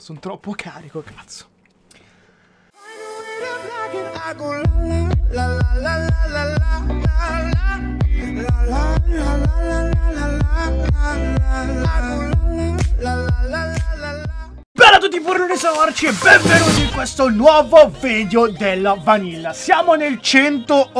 Sono troppo carico, cazzo. La Ciao a tutti burloni savarci e benvenuti in questo nuovo video della Vanilla Siamo nel 108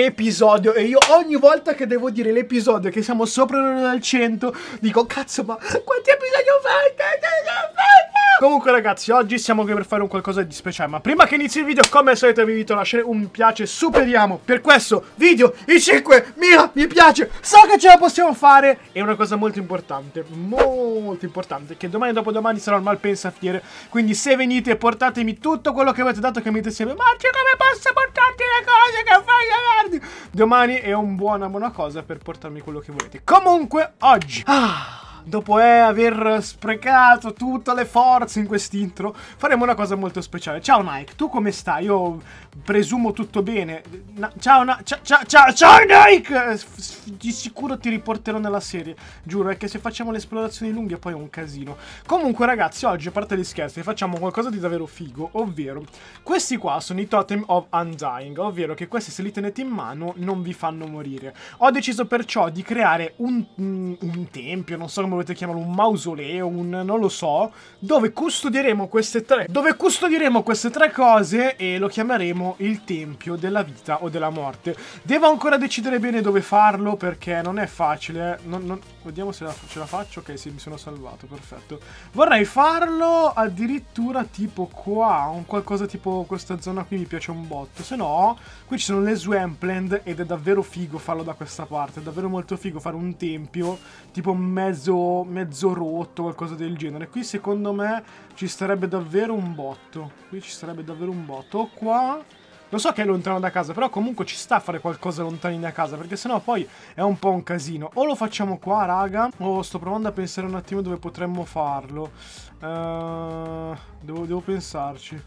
episodio e io ogni volta che devo dire l'episodio che siamo sopra il 100 Dico cazzo ma quanti episodi ho fatto? Comunque ragazzi, oggi siamo qui per fare un qualcosa di speciale, ma prima che inizi il video, come al solito vi invito a lasciare un mi piace, superiamo per questo video i 5.000 mi piace, so che ce la possiamo fare, è una cosa molto importante, molto importante, che domani e dopodomani sarò al Malpensafiere, quindi se venite portatemi tutto quello che avete dato che mi insieme sempre, come posso portarti le cose che fai avanti? Domani è un buona buona cosa per portarmi quello che volete. Comunque, oggi... Ah, dopo eh, aver sprecato tutte le forze in quest'intro, faremo una cosa molto speciale. Ciao Nike, tu come stai? Io presumo tutto bene. Na ciao, na ciao, ciao, ciao Nike! Di sicuro ti riporterò nella serie, giuro, è che se facciamo le esplorazioni lunghe poi è un casino. Comunque ragazzi, oggi a parte gli scherzi, facciamo qualcosa di davvero figo, ovvero questi qua sono i Totem of Undying, ovvero che questi se li tenete in mano non vi fanno morire. Ho deciso perciò di creare un, un, mm, un tempio, non so come come volete chiamarlo, un mausoleo, un non lo so, dove custodiremo queste tre, dove custodiremo queste tre cose e lo chiameremo il tempio della vita o della morte. Devo ancora decidere bene dove farlo perché non è facile, eh. non, non, vediamo se la, ce la faccio, ok sì mi sono salvato, perfetto. Vorrei farlo addirittura tipo qua, un qualcosa tipo questa zona qui mi piace un botto, se no qui ci sono le swampland ed è davvero figo farlo da questa parte, è davvero molto figo fare un tempio tipo mezzo mezzo rotto, qualcosa del genere. Qui secondo me ci sarebbe davvero un botto. Qui ci sarebbe davvero un botto. O qua... Lo so che è lontano da casa, però comunque ci sta a fare qualcosa lontani da casa, perché sennò poi è un po' un casino. O lo facciamo qua, raga, o sto provando a pensare un attimo dove potremmo farlo. Uh, devo, devo pensarci.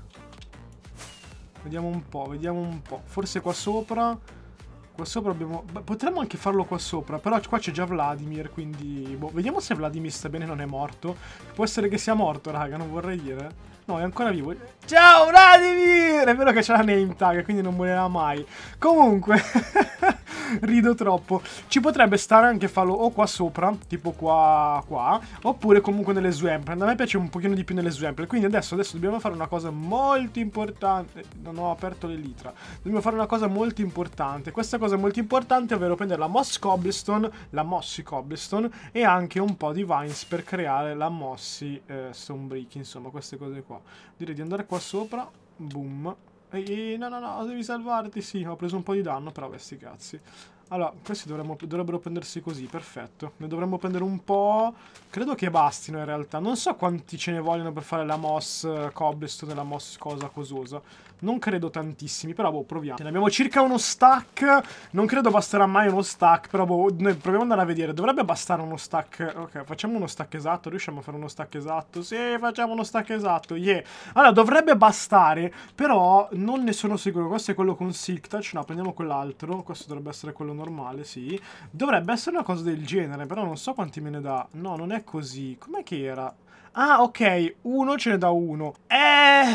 Vediamo un po', vediamo un po'. Forse qua sopra... Qua sopra abbiamo... Potremmo anche farlo qua sopra, però qua c'è già Vladimir, quindi... Boh, vediamo se Vladimir sta bene non è morto. Può essere che sia morto, raga, non vorrei dire. No, è ancora vivo. Ciao Vladimir! È vero che c'è la name tag, quindi non morirà mai. Comunque... rido troppo. Ci potrebbe stare anche farlo o qua sopra, tipo qua, qua, oppure comunque nelle Swampland. A me piace un pochino di più nelle Swampland. Quindi adesso, adesso dobbiamo fare una cosa molto importante. Non ho aperto l'elitra. Dobbiamo fare una cosa molto importante. Questa cosa molto importante, ovvero prendere la Moss Cobblestone, la Mossy Cobblestone e anche un po' di Vines per creare la Mossy eh, Stonebrick. Insomma, queste cose qua. Direi di andare qua sopra. Boom. Ehi, no, no, no, devi salvarti. Sì, ho preso un po' di danno, però beh, cazzi. Allora, questi dovremmo, dovrebbero prendersi così, perfetto. Ne dovremmo prendere un po'. Credo che bastino in realtà. Non so quanti ce ne vogliono per fare la moss eh, cobblestone la moss cosa cososa. Non credo tantissimi, però boh, proviamo. Ne abbiamo circa uno stack. Non credo basterà mai uno stack, però boh, noi proviamo ad andare a vedere. Dovrebbe bastare uno stack. Ok, facciamo uno stack esatto. Riusciamo a fare uno stack esatto? Sì, facciamo uno stack esatto. Yeah. Allora, dovrebbe bastare, però non ne sono sicuro. Questo è quello con Silk Touch. No, prendiamo quell'altro. Questo dovrebbe essere quello normale, sì. Dovrebbe essere una cosa del genere, però non so quanti me ne dà. No, non è così. Com'è che era? Ah, ok, uno ce ne da uno. Eh,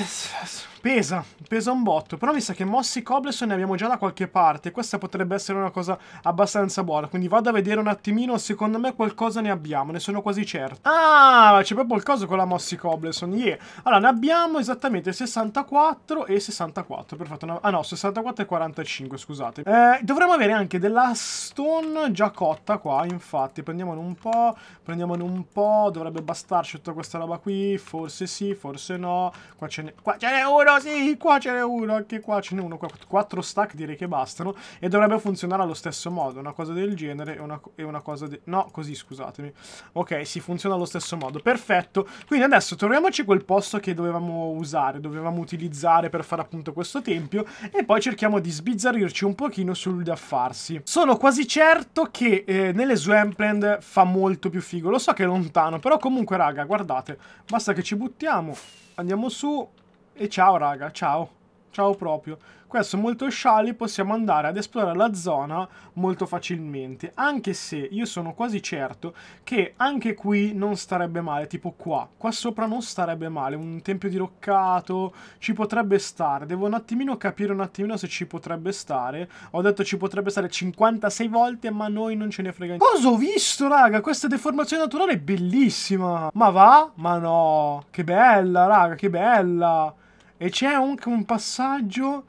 pesa, pesa un botto. Però mi sa che Mossi Cobleson ne abbiamo già da qualche parte. Questa potrebbe essere una cosa abbastanza buona. Quindi vado a vedere un attimino, secondo me qualcosa ne abbiamo, ne sono quasi certo. Ah, c'è proprio il coso con la Mossi Cobleson, yeah. Allora, ne abbiamo esattamente 64 e 64, perfetto. Ah no, 64 e 45, scusate. Eh, dovremmo avere anche della stone già cotta qua, infatti. Prendiamone un po', prendiamone un po', dovrebbe bastarci tutta questa questa roba qui, forse sì, forse no. Qua ce n'è qua ce n'è uno, sì, qua ce n'è uno, anche qua ce n'è uno. Qua, quattro stack direi che bastano e dovrebbe funzionare allo stesso modo, una cosa del genere e una, e una cosa del... No, così, scusatemi. Ok, si funziona allo stesso modo, perfetto. Quindi adesso troviamoci quel posto che dovevamo usare, dovevamo utilizzare per fare appunto questo tempio e poi cerchiamo di sbizzarrirci un pochino sul da farsi. Sono quasi certo che eh, nelle Swampland fa molto più figo, lo so che è lontano, però comunque raga, guardate guardate. Basta che ci buttiamo, andiamo su e ciao raga, ciao. Ciao proprio. Questo è molto sciali, possiamo andare ad esplorare la zona molto facilmente. Anche se io sono quasi certo che anche qui non starebbe male, tipo qua. Qua sopra non starebbe male, un tempio diroccato ci potrebbe stare. Devo un attimino capire un attimino se ci potrebbe stare. Ho detto ci potrebbe stare 56 volte, ma noi non ce ne frega niente. Cosa ho visto, raga? Questa deformazione naturale è bellissima. Ma va? Ma no. Che bella, raga, che bella. E c'è anche un passaggio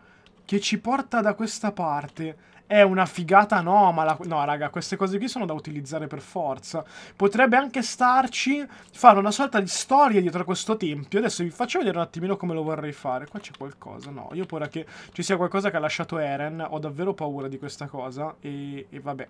che ci porta da questa parte. È una figata anomala. No, raga, queste cose qui sono da utilizzare per forza. Potrebbe anche starci fare una sorta di storia dietro a questo tempio. Adesso vi faccio vedere un attimino come lo vorrei fare. Qua c'è qualcosa, no? Io ho paura che ci sia qualcosa che ha lasciato Eren. Ho davvero paura di questa cosa. E, e vabbè.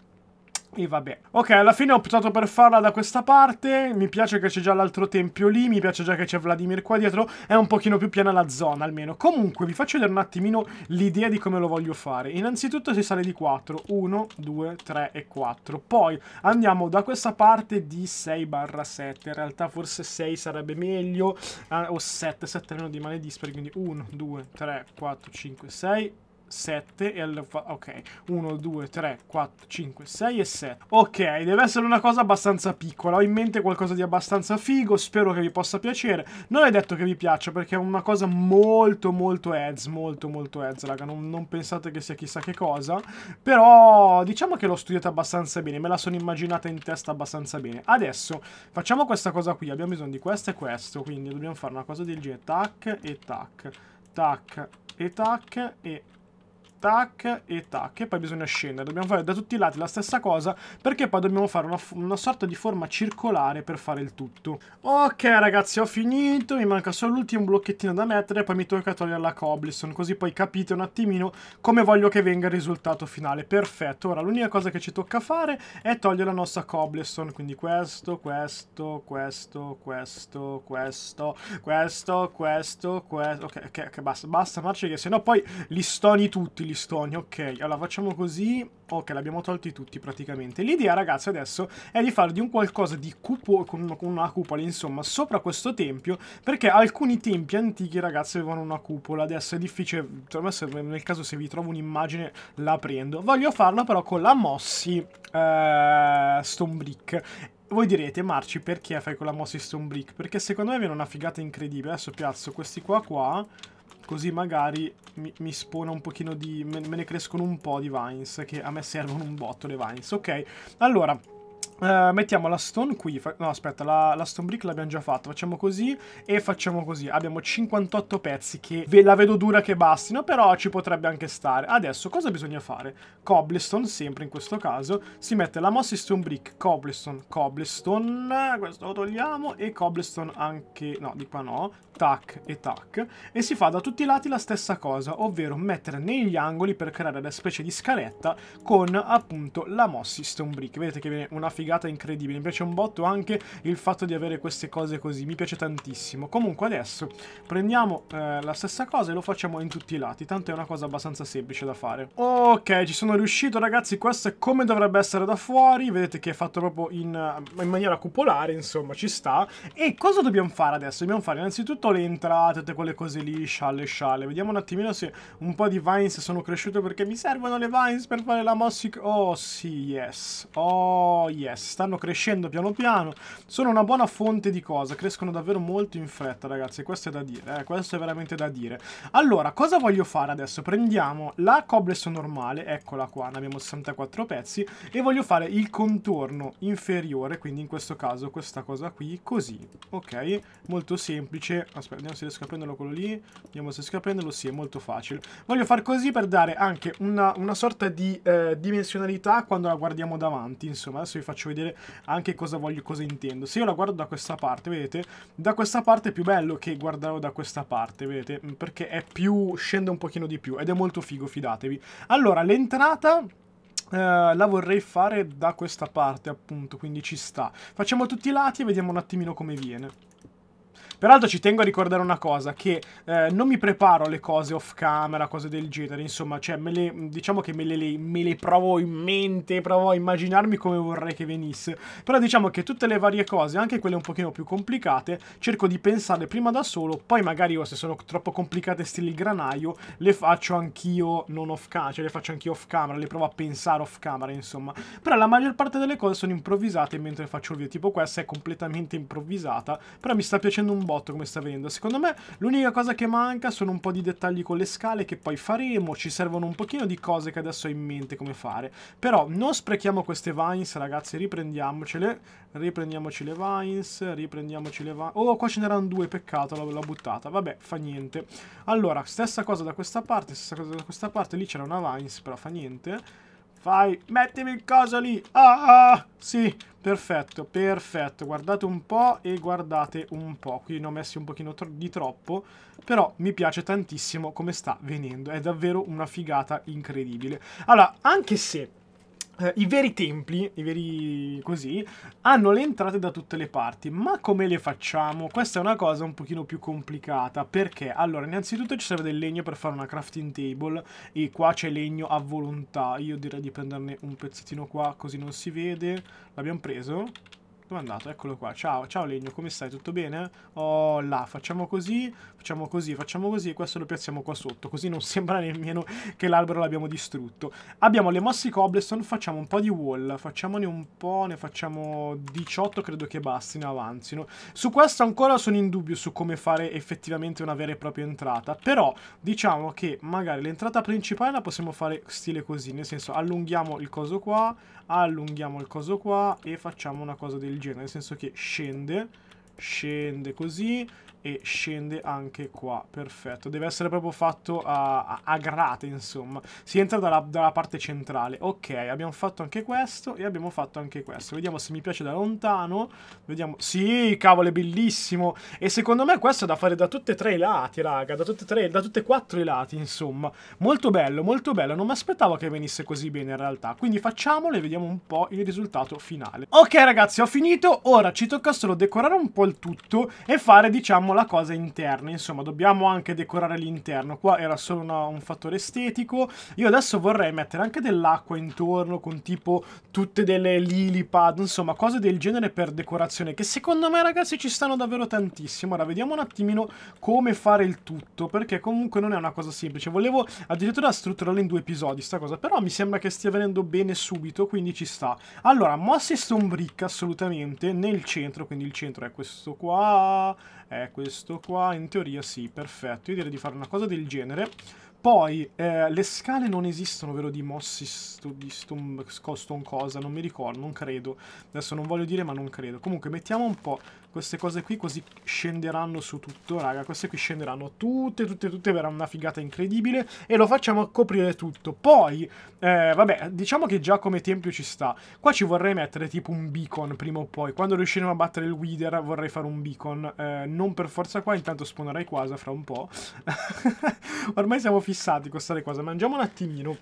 E vabbè. Ok, alla fine ho optato per farla da questa parte. Mi piace che c'è già l'altro tempio lì. Mi piace già che c'è Vladimir qua dietro. È un pochino più piena la zona, almeno. Comunque, vi faccio vedere un attimino l'idea di come lo voglio fare. Innanzitutto si sale di 4. 1, 2, 3 e 4. Poi andiamo da questa parte di 6 barra 7. In realtà forse 6 sarebbe meglio. Eh, o 7. 7 meno di male dispari. Quindi 1, 2, 3, 4, 5, 6 7 e allora fa... ok 1 2 3 4 5 6 e 7 ok deve essere una cosa abbastanza piccola ho in mente qualcosa di abbastanza figo spero che vi possa piacere non è detto che vi piaccia perché è una cosa molto molto ads molto molto ads raga non, non pensate che sia chissà che cosa però diciamo che l'ho studiata abbastanza bene me la sono immaginata in testa abbastanza bene adesso facciamo questa cosa qui abbiamo bisogno di questo e questo quindi dobbiamo fare una cosa del genere tac e tac tac e tac e tac e tac e poi bisogna scendere. Dobbiamo fare da tutti i lati la stessa cosa perché poi dobbiamo fare una, una sorta di forma circolare per fare il tutto. Ok ragazzi ho finito, mi manca solo l'ultimo blocchettino da mettere poi mi tocca togliere la cobblestone così poi capite un attimino come voglio che venga il risultato finale. Perfetto, ora l'unica cosa che ci tocca fare è togliere la nostra cobblestone, quindi questo, questo, questo, questo, questo, questo, questo, questo, ok, ok, okay basta, basta marci che sennò poi li stoni tutti, li gli stoni, ok, allora facciamo così, ok, l'abbiamo tolti tutti praticamente. L'idea ragazzi adesso è di fargli un qualcosa di cupo, con una cupola insomma, sopra questo tempio, perché alcuni tempi antichi ragazzi avevano una cupola, adesso è difficile, cioè, nel caso se vi trovo un'immagine la prendo. Voglio farlo però con la Mossi eh, Stone Brick voi direte, Marci, perché fai con la mossa Stone Brick? Perché secondo me viene una figata incredibile. Adesso piazzo questi qua qua. Così magari mi, mi spona un pochino di... Me, me ne crescono un po' di vines, che a me servono un botto le vines. Ok, allora... Uh, mettiamo la stone qui, no aspetta, la, la stone brick l'abbiamo già fatta, facciamo così e facciamo così, abbiamo 58 pezzi che ve la vedo dura che bastino, però ci potrebbe anche stare. Adesso cosa bisogna fare? Cobblestone, sempre in questo caso, si mette la mossy stone brick, cobblestone, cobblestone, questo lo togliamo e cobblestone anche, no di qua no, tac e tac, e si fa da tutti i lati la stessa cosa, ovvero mettere negli angoli per creare una specie di scaletta con appunto la Mossi Stone Brick. Vedete che viene una figata incredibile, mi piace un botto anche il fatto di avere queste cose così, mi piace tantissimo. Comunque adesso prendiamo eh, la stessa cosa e lo facciamo in tutti i lati, tanto è una cosa abbastanza semplice da fare. Ok, ci sono riuscito ragazzi, questo è come dovrebbe essere da fuori, vedete che è fatto proprio in, in maniera cupolare, insomma ci sta. E cosa dobbiamo fare adesso? Dobbiamo fare innanzitutto soprattutto le entrate, tutte quelle cose lì, scialle scialle. Vediamo un attimino se un po' di vines sono cresciute perché mi servono le vines per fare la mossic. Oh sì, yes. Oh yes, stanno crescendo piano piano. Sono una buona fonte di cosa, crescono davvero molto in fretta ragazzi, questo è da dire, eh? questo è veramente da dire. Allora, cosa voglio fare adesso? Prendiamo la cobblestone normale, eccola qua, ne abbiamo 64 pezzi e voglio fare il contorno inferiore, quindi in questo caso questa cosa qui, così, ok? Molto semplice, Aspetta, vediamo se riesco a prenderlo quello lì. Vediamo se riesco a prenderlo. Sì, è molto facile. Voglio far così per dare anche una, una sorta di eh, dimensionalità quando la guardiamo davanti. Insomma, adesso vi faccio vedere anche cosa voglio, cosa intendo. Se io la guardo da questa parte, vedete? Da questa parte è più bello che guardarlo da questa parte, vedete? Mm, perché è più... scende un pochino di più ed è molto figo, fidatevi. Allora, l'entrata... Uh, la vorrei fare da questa parte appunto, quindi ci sta. Facciamo tutti i lati e vediamo un attimino come viene. Peraltro ci tengo a ricordare una cosa, che eh, non mi preparo le cose off camera, cose del genere, insomma, cioè me le, diciamo che me le, me le provo in mente, provo a immaginarmi come vorrei che venisse. Però diciamo che tutte le varie cose, anche quelle un pochino più complicate, cerco di pensarle prima da solo, poi magari io se sono troppo complicate stile il granaio, le faccio anch'io non off camera, cioè le faccio anch'io off camera, le provo a pensare off camera, insomma. Però la maggior parte delle cose sono improvvisate mentre faccio il video, tipo questa è completamente improvvisata, però mi sta piacendo un po' botto come sta venendo. Secondo me l'unica cosa che manca sono un po' di dettagli con le scale che poi faremo, ci servono un pochino di cose che adesso ho in mente come fare. Però non sprechiamo queste vines, ragazzi, riprendiamocele. Riprendiamoci le vines, riprendiamoci le vines. Oh, qua ce n'erano due, peccato, l'ho buttata. Vabbè, fa niente. Allora, stessa cosa da questa parte, stessa cosa da questa parte. Lì c'era una vines, però fa niente. Fai, mettimi il coso lì. Ah, ah, sì, perfetto, perfetto. Guardate un po' e guardate un po'. Qui ne ho messi un pochino tro di troppo, però mi piace tantissimo come sta venendo. È davvero una figata incredibile. Allora, anche se eh, I veri templi, i veri così, hanno le entrate da tutte le parti, ma come le facciamo? Questa è una cosa un pochino più complicata, perché? Allora, innanzitutto ci serve del legno per fare una crafting table, e qua c'è legno a volontà, io direi di prenderne un pezzettino qua, così non si vede, l'abbiamo preso, Com'è andato? Eccolo qua. Ciao, ciao Legno, come stai? Tutto bene? Oh là, facciamo così, facciamo così, facciamo così e questo lo piazziamo qua sotto, così non sembra nemmeno che l'albero l'abbiamo distrutto. Abbiamo le mosse cobblestone, facciamo un po' di wall, facciamone un po', ne facciamo 18, credo che bastino, avanzino. Su questo ancora sono in dubbio su come fare effettivamente una vera e propria entrata, però diciamo che magari l'entrata principale la possiamo fare stile così, nel senso allunghiamo il coso qua allunghiamo il coso qua e facciamo una cosa del genere, nel senso che scende scende così e scende anche qua, perfetto. Deve essere proprio fatto a, a, a grate, insomma. Si entra dalla, dalla, parte centrale. Ok, abbiamo fatto anche questo e abbiamo fatto anche questo. Vediamo se mi piace da lontano. Vediamo... Sì, cavolo, è bellissimo! E secondo me questo è da fare da tutti e tre i lati, raga. Da tutti e tre, da tutti e quattro i lati, insomma. Molto bello, molto bello. Non mi aspettavo che venisse così bene, in realtà. Quindi facciamolo e vediamo un po' il risultato finale. Ok, ragazzi, ho finito. Ora ci tocca solo decorare un po' po' il tutto e fare diciamo la cosa interna, insomma dobbiamo anche decorare l'interno, qua era solo una, un fattore estetico, io adesso vorrei mettere anche dell'acqua intorno con tipo tutte delle lily pad, insomma cose del genere per decorazione che secondo me ragazzi ci stanno davvero tantissimo, ora vediamo un attimino come fare il tutto perché comunque non è una cosa semplice, volevo addirittura strutturarlo in due episodi sta cosa, però mi sembra che stia venendo bene subito quindi ci sta. Allora, mossa e sombricca assolutamente nel centro, quindi il centro è questo questo qua, è eh, questo qua, in teoria sì, perfetto. Io direi di fare una cosa del genere, poi, eh, le scale non esistono, vero, di Mossi, di stum, Stone cosa, non mi ricordo, non credo. Adesso non voglio dire, ma non credo. Comunque, mettiamo un po' queste cose qui, così scenderanno su tutto, raga. Queste qui scenderanno tutte, tutte, tutte, verrà una figata incredibile. E lo facciamo coprire tutto. Poi, eh, vabbè, diciamo che già come tempio ci sta. Qua ci vorrei mettere tipo un beacon, prima o poi. Quando riusciremo a battere il Wither, vorrei fare un beacon. Eh, non per forza qua, intanto spawnerai quasi fra un po'. Ormai siamo finiti fissati con questa cosa. Mangiamo un attimino.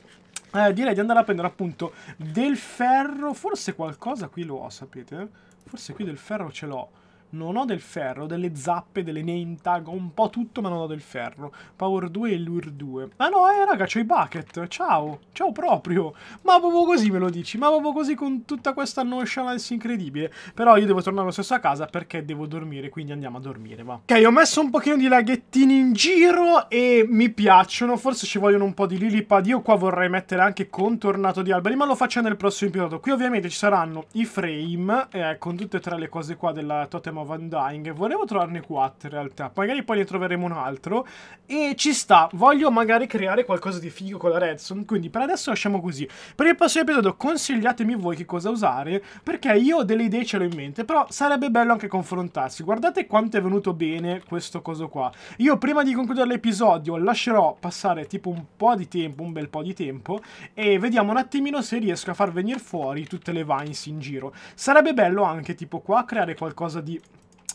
Eh, direi di andare a prendere appunto del ferro. Forse qualcosa qui lo ho, sapete? Forse qui del ferro ce l'ho. Non ho del ferro, delle zappe, delle name tag, ho un po' tutto ma non ho del ferro. Power 2 e Lure 2. Ah no, eh raga, c'ho i bucket, ciao, ciao proprio. Ma proprio così me lo dici, ma proprio così con tutta questa nonchalance incredibile. Però io devo tornare lo stesso a casa perché devo dormire, quindi andiamo a dormire, va. Ok, ho messo un pochino di laghettini in giro e mi piacciono, forse ci vogliono un po' di lilipad. Io qua vorrei mettere anche contornato di alberi, ma lo faccio nel prossimo episodio. Qui ovviamente ci saranno i frame eh, con tutte e tre le cose qua della totem no, Van Dying. Volevo trovarne 4 in realtà. Magari poi ne troveremo un altro. E ci sta. Voglio magari creare qualcosa di figo con la Redstone. Quindi per adesso lasciamo così. Per il prossimo episodio consigliatemi voi che cosa usare. Perché io ho delle idee ce l'ho in mente. Però sarebbe bello anche confrontarsi. Guardate quanto è venuto bene questo coso qua. Io prima di concludere l'episodio lascerò passare tipo un po' di tempo, un bel po' di tempo. E vediamo un attimino se riesco a far venire fuori tutte le vines in giro. Sarebbe bello anche tipo qua creare qualcosa di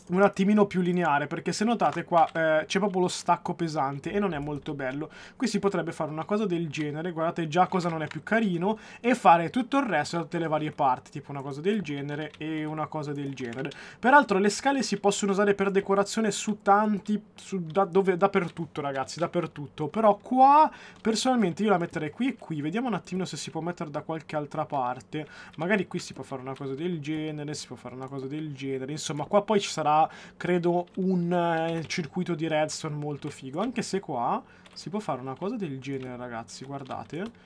un attimino più lineare, perché se notate qua eh, c'è proprio lo stacco pesante e non è molto bello. Qui si potrebbe fare una cosa del genere, guardate già cosa non è più carino, e fare tutto il resto da tutte le varie parti, tipo una cosa del genere e una cosa del genere. Peraltro le scale si possono usare per decorazione su tanti, su, da, dove, dappertutto ragazzi, dappertutto. Però qua, personalmente, io la metterei qui e qui. Vediamo un attimino se si può mettere da qualche altra parte. Magari qui si può fare una cosa del genere, si può fare una cosa del genere. Insomma, qua poi ci sarà credo, un eh, circuito di redstone molto figo. Anche se qua si può fare una cosa del genere, ragazzi, guardate.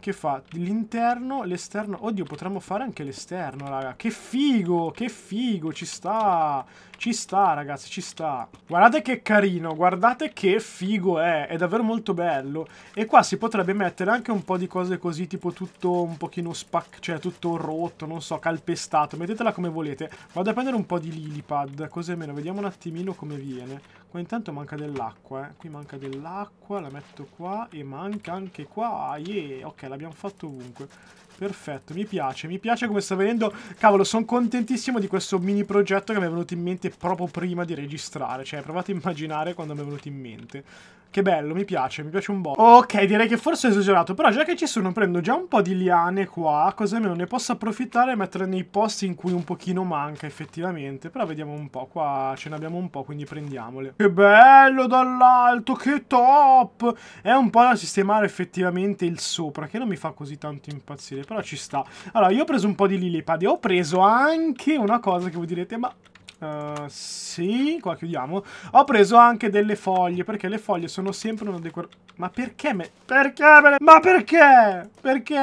Che fa l'interno, l'esterno... Oddio, potremmo fare anche l'esterno, raga. Che figo, che figo, ci sta... Ci sta, ragazzi, ci sta. Guardate che carino, guardate che figo è, è davvero molto bello. E qua si potrebbe mettere anche un po' di cose così, tipo tutto un pochino spac... cioè tutto rotto, non so, calpestato. Mettetela come volete. Vado a prendere un po' di lilipad, così almeno vediamo un attimino come viene. Qua intanto manca dell'acqua, eh. Qui manca dell'acqua, la metto qua e manca anche qua. Yeah, ok, l'abbiamo fatto ovunque. Perfetto, mi piace, mi piace come sta venendo. Cavolo, sono contentissimo di questo mini progetto che mi è venuto in mente proprio prima di registrare. Cioè, provate a immaginare quando mi è venuto in mente. Che bello, mi piace, mi piace un po'. Ok, direi che forse è esagerato, però già che ci sono prendo già un po' di liane qua, così almeno ne posso approfittare e mettere nei posti in cui un pochino manca effettivamente. Però vediamo un po', qua ce ne abbiamo un po', quindi prendiamole. Che bello dall'alto, che top! È un po' da sistemare effettivamente il sopra, che non mi fa così tanto impazzire, però ci sta. Allora, io ho preso un po' di lilipad ho preso anche una cosa che voi direte, ma Uh, sì, qua chiudiamo. Ho preso anche delle foglie, perché le foglie sono sempre una decorazione. Ma perché me... Perché me le... Ma perché? Perché?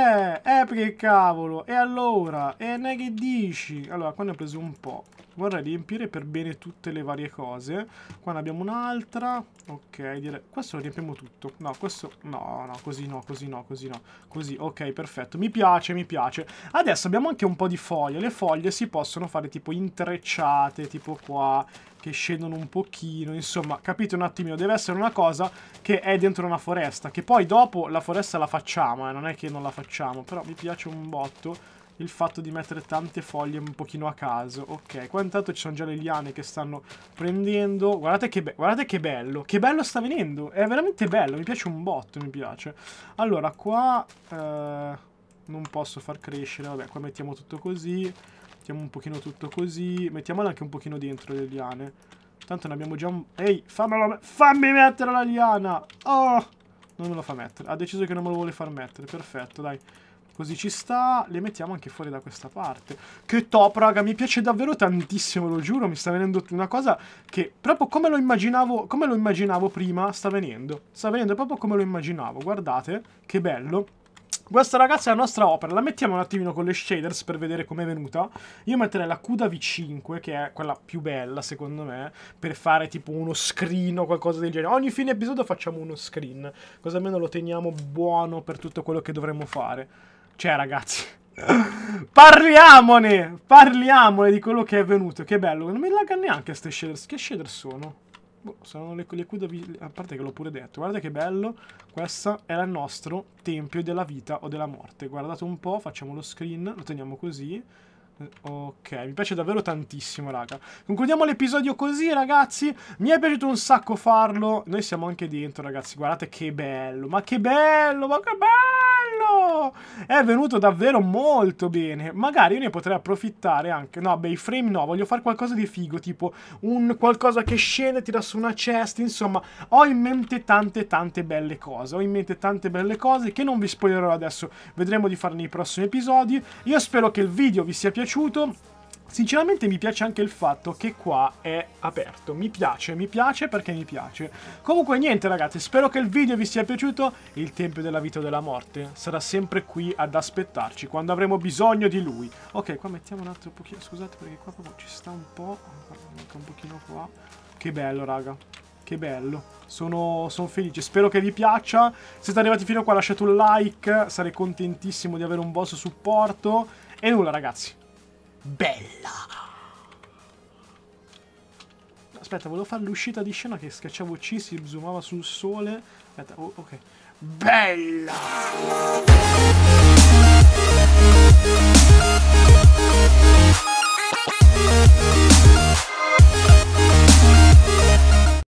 Eh, perché cavolo? E allora? E ne che dici? Allora, qua ne ho preso un po' vorrei riempire per bene tutte le varie cose. Qua ne abbiamo un'altra. Ok, dire... questo lo riempiamo tutto. No, questo... No, no, così no, così no, così no. Così, ok, perfetto. Mi piace, mi piace. Adesso abbiamo anche un po' di foglie. Le foglie si possono fare tipo intrecciate, tipo qua, che scendono un pochino. Insomma, capite un attimino, deve essere una cosa che è dentro una foresta. Che poi dopo la foresta la facciamo, eh. Non è che non la facciamo, però mi piace un botto il fatto di mettere tante foglie un pochino a caso. Ok, qua intanto ci sono già le liane che stanno prendendo. Guardate che, guardate che bello, che bello sta venendo. È veramente bello, mi piace un botto, mi piace. Allora, qua eh, non posso far crescere. Vabbè, qua mettiamo tutto così. Mettiamo un pochino tutto così. Mettiamola anche un pochino dentro le liane. Tanto ne abbiamo già un... Ehi, fammelo... fammi mettere la liana! Oh! Non me lo fa mettere. Ha deciso che non me lo vuole far mettere. Perfetto, dai. Così ci sta. Le mettiamo anche fuori da questa parte. Che top, raga. Mi piace davvero tantissimo, lo giuro. Mi sta venendo una cosa che proprio come lo immaginavo, come lo immaginavo prima, sta venendo. Sta venendo proprio come lo immaginavo. Guardate, che bello. Questa ragazza è la nostra opera, la mettiamo un attimino con le shaders per vedere com'è venuta. Io metterei la CUDA V5, che è quella più bella secondo me, per fare tipo uno screen o qualcosa del genere. Ogni fine episodio facciamo uno screen, così almeno lo teniamo buono per tutto quello che dovremmo fare. Cioè, ragazzi... parliamone! Parliamone di quello che è venuto. Che bello. Non mi lagga neanche queste shaders. Che shaders sono? Boh, sono le, le cui A parte che l'ho pure detto. Guarda che bello. Questo è il nostro tempio della vita o della morte. Guardate un po'. Facciamo lo screen. Lo teniamo così. Ok, mi piace davvero tantissimo, raga. Concludiamo l'episodio così, ragazzi. Mi è piaciuto un sacco farlo. Noi siamo anche dentro, ragazzi. Guardate che bello. Ma che bello, ma che bello! è venuto davvero molto bene. Magari io ne potrei approfittare anche. No, beh, i frame no, voglio fare qualcosa di figo, tipo un qualcosa che scende, tira su una cesta, insomma, ho in mente tante tante belle cose. Ho in mente tante belle cose che non vi spoilerò adesso, vedremo di fare nei prossimi episodi. Io spero che il video vi sia piaciuto. Sinceramente mi piace anche il fatto che qua è aperto. Mi piace, mi piace perché mi piace. Comunque niente ragazzi, spero che il video vi sia piaciuto. Il Tempio della Vita o della Morte sarà sempre qui ad aspettarci quando avremo bisogno di lui. Ok, qua mettiamo un altro pochino. Scusate perché qua proprio ci sta un po'. Manca un pochino qua. Che bello raga. Che bello. Sono, sono, felice, spero che vi piaccia. Se siete arrivati fino a qua lasciate un like, sarei contentissimo di avere un vostro supporto. E nulla ragazzi, Bella! Aspetta, volevo fare l'uscita di scena che schiacciavo C, si zoomava sul sole. Aspetta, oh, ok. Bella! Bella!